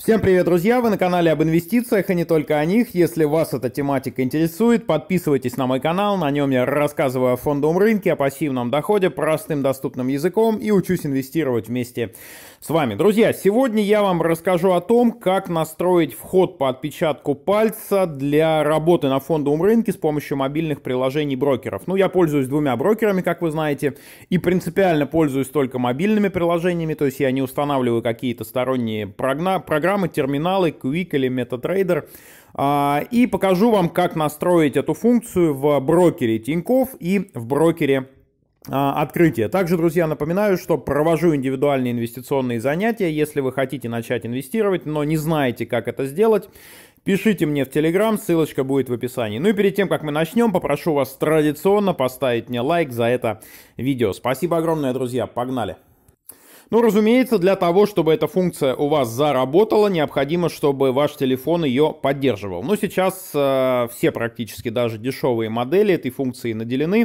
Всем привет, друзья! Вы на канале об инвестициях и а не только о них. Если вас эта тематика интересует, подписывайтесь на мой канал. На нем я рассказываю о фондовом рынке, о пассивном доходе, простым доступным языком и учусь инвестировать вместе с вами. Друзья, сегодня я вам расскажу о том, как настроить вход по отпечатку пальца для работы на фондовом рынке с помощью мобильных приложений брокеров. Ну, я пользуюсь двумя брокерами, как вы знаете, и принципиально пользуюсь только мобильными приложениями, то есть я не устанавливаю какие-то сторонние программы, программы, терминалы, Quick или MetaTrader. А, и покажу вам, как настроить эту функцию в брокере Тиньков и в брокере а, открытие. Также, друзья, напоминаю, что провожу индивидуальные инвестиционные занятия. Если вы хотите начать инвестировать, но не знаете, как это сделать, пишите мне в Телеграм, ссылочка будет в описании. Ну и перед тем, как мы начнем, попрошу вас традиционно поставить мне лайк за это видео. Спасибо огромное, друзья, погнали! Ну, разумеется, для того, чтобы эта функция у вас заработала, необходимо, чтобы ваш телефон ее поддерживал. Но сейчас э, все практически даже дешевые модели этой функции наделены.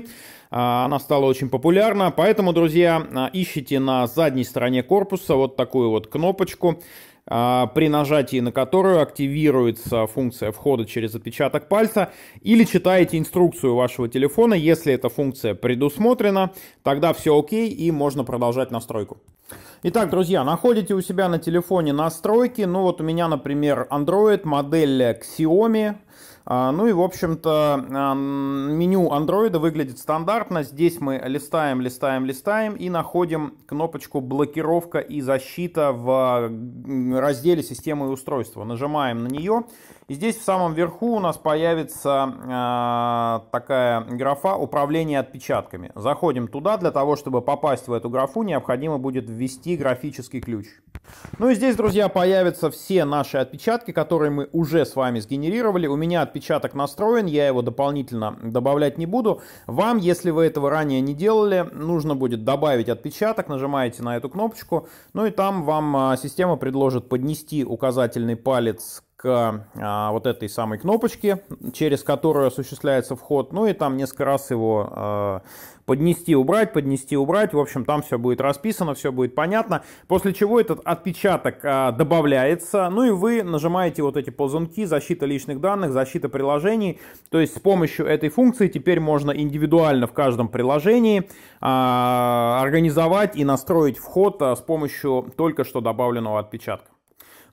Э, она стала очень популярна. Поэтому, друзья, э, ищите на задней стороне корпуса вот такую вот кнопочку а, при нажатии на которую активируется функция входа через отпечаток пальца, или читаете инструкцию вашего телефона, если эта функция предусмотрена, тогда все окей и можно продолжать настройку. Итак, друзья, находите у себя на телефоне настройки, ну вот у меня, например, Android, модель Xiaomi, а, ну и, в общем-то, а, меню Android выглядит стандартно. Здесь мы листаем, листаем, листаем и находим кнопочку «Блокировка и защита» в разделе «Системы и устройства». Нажимаем на нее. И здесь в самом верху у нас появится а, такая графа «Управление отпечатками». Заходим туда. Для того, чтобы попасть в эту графу, необходимо будет ввести графический ключ. Ну и здесь, друзья, появятся все наши отпечатки, которые мы уже с вами сгенерировали. У меня отпечаток настроен, я его дополнительно добавлять не буду. Вам, если вы этого ранее не делали, нужно будет добавить отпечаток, нажимаете на эту кнопочку, ну и там вам а, система предложит поднести указательный палец а, вот этой самой кнопочке, через которую осуществляется вход, ну и там несколько раз его а, поднести, убрать, поднести, убрать, в общем, там все будет расписано, все будет понятно, после чего этот отпечаток а, добавляется, ну и вы нажимаете вот эти ползунки, защита личных данных, защита приложений, то есть с помощью этой функции теперь можно индивидуально в каждом приложении организовать и настроить вход с помощью только что добавленного отпечатка.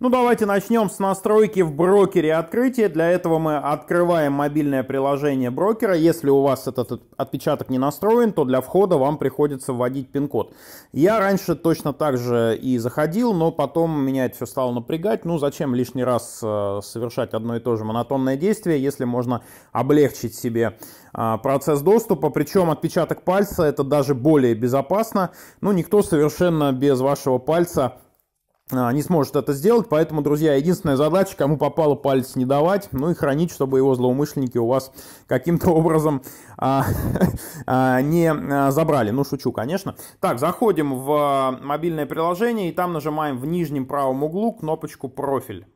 Ну давайте начнем с настройки в брокере открытия. Для этого мы открываем мобильное приложение брокера. Если у вас этот отпечаток не настроен, то для входа вам приходится вводить пин-код. Я раньше точно так же и заходил, но потом меня это все стало напрягать. Ну зачем лишний раз э, совершать одно и то же монотонное действие, если можно облегчить себе а, процесс доступа. Причем отпечаток пальца это даже более безопасно. Ну никто совершенно без вашего пальца а, не сможет это сделать, поэтому, друзья, единственная задача, кому попало палец не давать, ну и хранить, чтобы его злоумышленники у вас каким-то образом а, а, не а, забрали. Ну, шучу, конечно. Так, заходим в а, мобильное приложение и там нажимаем в нижнем правом углу кнопочку «Профиль».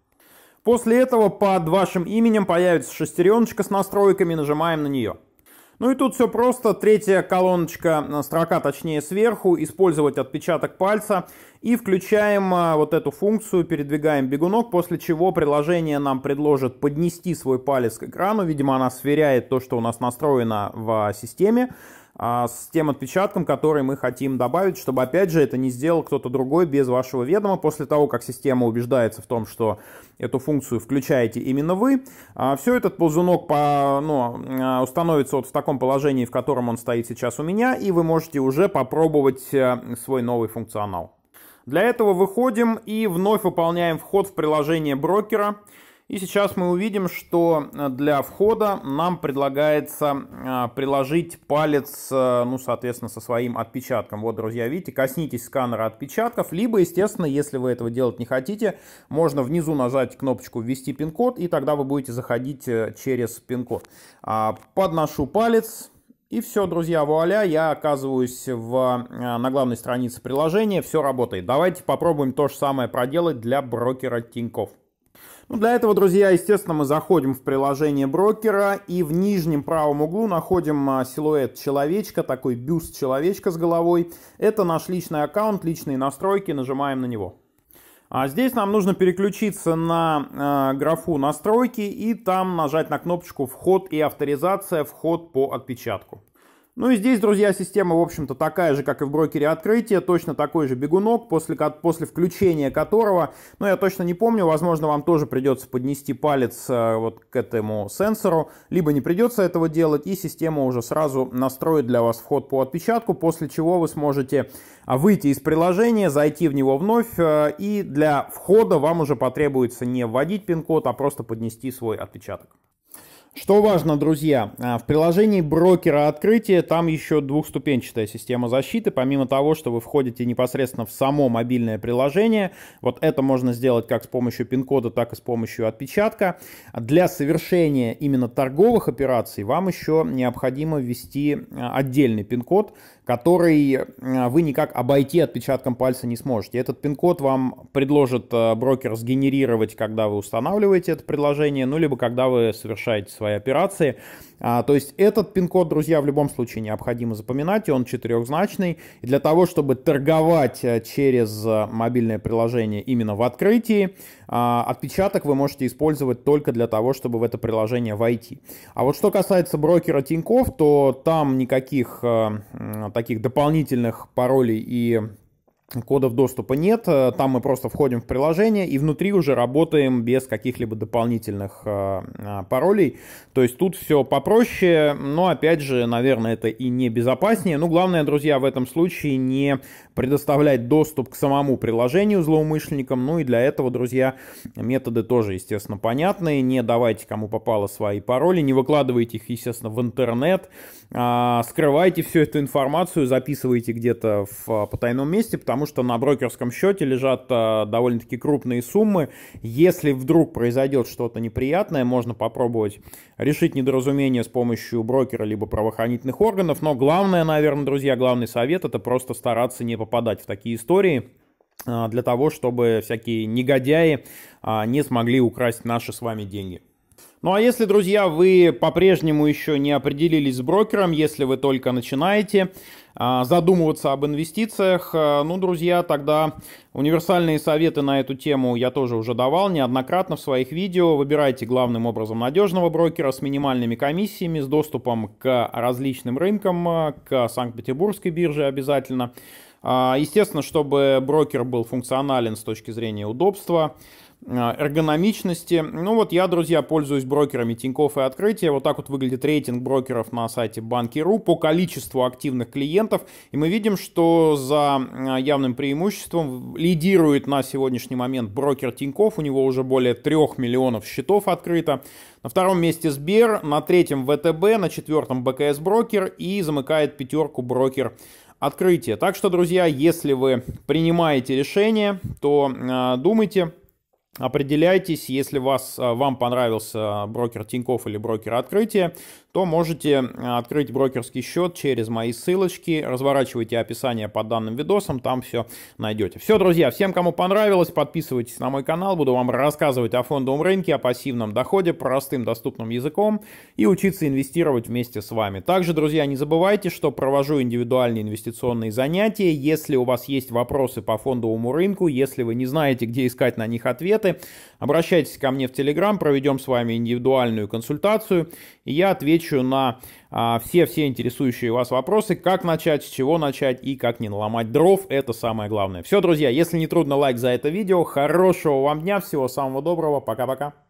После этого под вашим именем появится шестереночка с настройками, нажимаем на нее. Ну и тут все просто. Третья колоночка, э, строка точнее сверху, использовать отпечаток пальца. И включаем э, вот эту функцию, передвигаем бегунок, после чего приложение нам предложит поднести свой палец к экрану. Видимо, она сверяет то, что у нас настроено в системе. А, с тем отпечатком, который мы хотим добавить, чтобы, опять же, это не сделал кто-то другой без вашего ведома. После того, как система убеждается в том, что эту функцию включаете именно вы, а, все этот ползунок по, ну, а, установится вот в таком положении, в котором он стоит сейчас у меня, и вы можете уже попробовать э, свой новый функционал. Для этого выходим и вновь выполняем вход в приложение брокера. И сейчас мы увидим, что э, для входа нам предлагается э, приложить палец, э, ну, соответственно, со своим отпечатком. Вот, друзья, видите, коснитесь сканера отпечатков, либо, естественно, если вы этого делать не хотите, можно внизу нажать кнопочку «Ввести пин-код», и тогда вы будете заходить через пин-код. А, подношу палец, и все, друзья, вуаля, я оказываюсь в, на главной странице приложения, все работает. Давайте попробуем то же самое проделать для брокера Тинькофф. Ну, для этого, друзья, естественно, мы заходим в приложение брокера и в нижнем правом углу находим а, силуэт человечка, такой бюст человечка с головой. Это наш личный аккаунт, личные настройки, нажимаем на него. А здесь нам нужно переключиться на э, графу настройки и там нажать на кнопочку вход и авторизация, вход по отпечатку. Ну и здесь, друзья, система, в общем-то, такая же, как и в брокере открытия, точно такой же бегунок, после, после включения которого, ну я точно не помню, возможно, вам тоже придется поднести палец э, вот к этому сенсору, либо не придется этого делать, и система уже сразу настроит для вас вход по отпечатку, после чего вы сможете а, выйти из приложения, зайти в него вновь, э, и для входа вам уже потребуется не вводить пин-код, а просто поднести свой отпечаток. Что важно, друзья, а, в приложении брокера открытия там еще двухступенчатая система защиты. Помимо того, что вы входите непосредственно в само мобильное приложение, вот это можно сделать как с помощью пин-кода, так и с помощью отпечатка. Для совершения именно торговых операций вам еще необходимо ввести а, отдельный пин-код, который а, вы никак обойти отпечатком пальца не сможете. Этот пин-код вам предложит брокер сгенерировать, когда вы устанавливаете это приложение, ну либо когда вы совершаете свои свои операции. А, то есть этот пин-код, друзья, в любом случае необходимо запоминать, и он четырехзначный. И для того, чтобы торговать э, через э, мобильное приложение именно в открытии, а, отпечаток вы можете использовать только для того, чтобы в это приложение войти. А вот что касается брокера Тинькофф, то там никаких а, таких дополнительных паролей и кодов доступа нет, э, там мы просто входим в приложение и внутри уже работаем без каких-либо дополнительных э, а, паролей. То есть тут все попроще, но опять же, наверное, это и не безопаснее. Ну, главное, друзья, в этом случае не предоставлять доступ к самому приложению злоумышленникам. Ну и для этого, друзья, методы тоже, естественно, понятные. Не давайте кому попало свои пароли, не выкладывайте их, естественно, в интернет, а, скрывайте всю эту информацию, записывайте где-то в а, потайном месте, потому что на брокерском счете лежат а, довольно-таки крупные суммы. Если вдруг произойдет что-то неприятное, можно попробовать решить недоразумение с помощью брокера либо правоохранительных органов. Но главное, наверное, друзья, главный совет – это просто стараться не попадать в такие истории а, для того, чтобы всякие негодяи а, не смогли украсть наши с вами деньги. Ну а если, друзья, вы по-прежнему еще не определились с брокером, если вы только начинаете а, задумываться об инвестициях, э, ну, друзья, тогда универсальные советы на эту тему я тоже уже давал неоднократно в своих видео. Выбирайте главным образом надежного брокера с минимальными комиссиями, с доступом к различным рынкам, э, к Санкт-Петербургской бирже обязательно. А, естественно, чтобы брокер был функционален с точки зрения удобства, Э, эргономичности. Ну вот я, друзья, пользуюсь брокерами Тинькофф и Открытие. Вот так вот выглядит рейтинг брокеров на сайте Банки.ру по количеству активных клиентов. И мы видим, что за э, явным преимуществом лидирует на сегодняшний момент брокер Тинькофф. У него уже более 3 миллионов счетов открыто. На втором месте Сбер, на третьем ВТБ, на четвертом БКС Брокер и замыкает пятерку брокер Открытие. Так что, друзья, если вы принимаете решение, то э, думайте, Определяйтесь, если вас, э, вам понравился брокер Тиньков или брокер Открытия, то можете э, открыть брокерский счет через мои ссылочки, разворачивайте описание под данным видосом, там все найдете. Все, друзья, всем, кому понравилось, подписывайтесь на мой канал, буду вам рассказывать о фондовом рынке, о пассивном доходе, простым доступным языком и учиться инвестировать вместе с вами. Также, друзья, не забывайте, что провожу индивидуальные инвестиционные занятия, если у вас есть вопросы по фондовому рынку, если вы не знаете, где искать на них ответ, советы, обращайтесь ко мне в Телеграм, проведем с вами индивидуальную консультацию, и я отвечу на все-все а, интересующие вас вопросы, как начать, с чего начать и как не наломать дров, это самое главное. Все, друзья, если не трудно, лайк за это видео, хорошего вам дня, всего самого доброго, пока-пока.